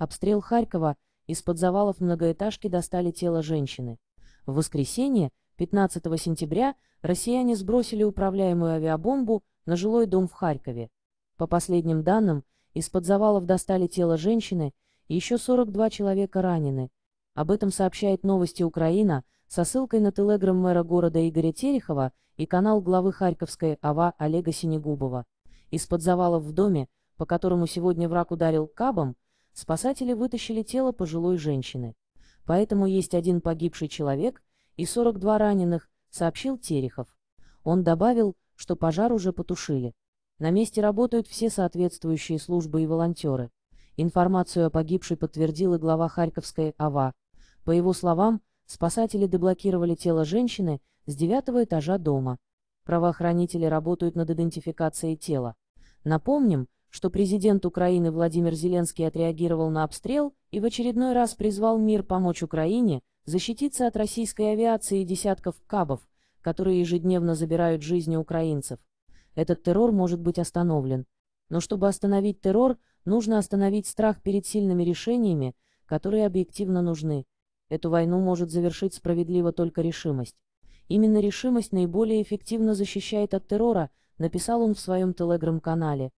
Обстрел Харькова из-под завалов многоэтажки достали тело женщины. В воскресенье, 15 сентября, россияне сбросили управляемую авиабомбу на жилой дом в Харькове. По последним данным, из-под завалов достали тело женщины, и еще 42 человека ранены. Об этом сообщает новости Украина со ссылкой на телеграм мэра города Игоря Терехова и канал главы Харьковской АВА Олега Синегубова. Из-под завалов в доме, по которому сегодня враг ударил кабом, Спасатели вытащили тело пожилой женщины. Поэтому есть один погибший человек и 42 раненых, сообщил Терехов. Он добавил, что пожар уже потушили. На месте работают все соответствующие службы и волонтеры. Информацию о погибшей подтвердила глава Харьковской АВА. По его словам, спасатели деблокировали тело женщины с девятого этажа дома. Правоохранители работают над идентификацией тела. Напомним, что президент Украины Владимир Зеленский отреагировал на обстрел и в очередной раз призвал мир помочь Украине защититься от российской авиации и десятков кабов, которые ежедневно забирают жизни украинцев. Этот террор может быть остановлен. Но чтобы остановить террор, нужно остановить страх перед сильными решениями, которые объективно нужны. Эту войну может завершить справедливо только решимость. Именно решимость наиболее эффективно защищает от террора, написал он в своем телеграм-канале.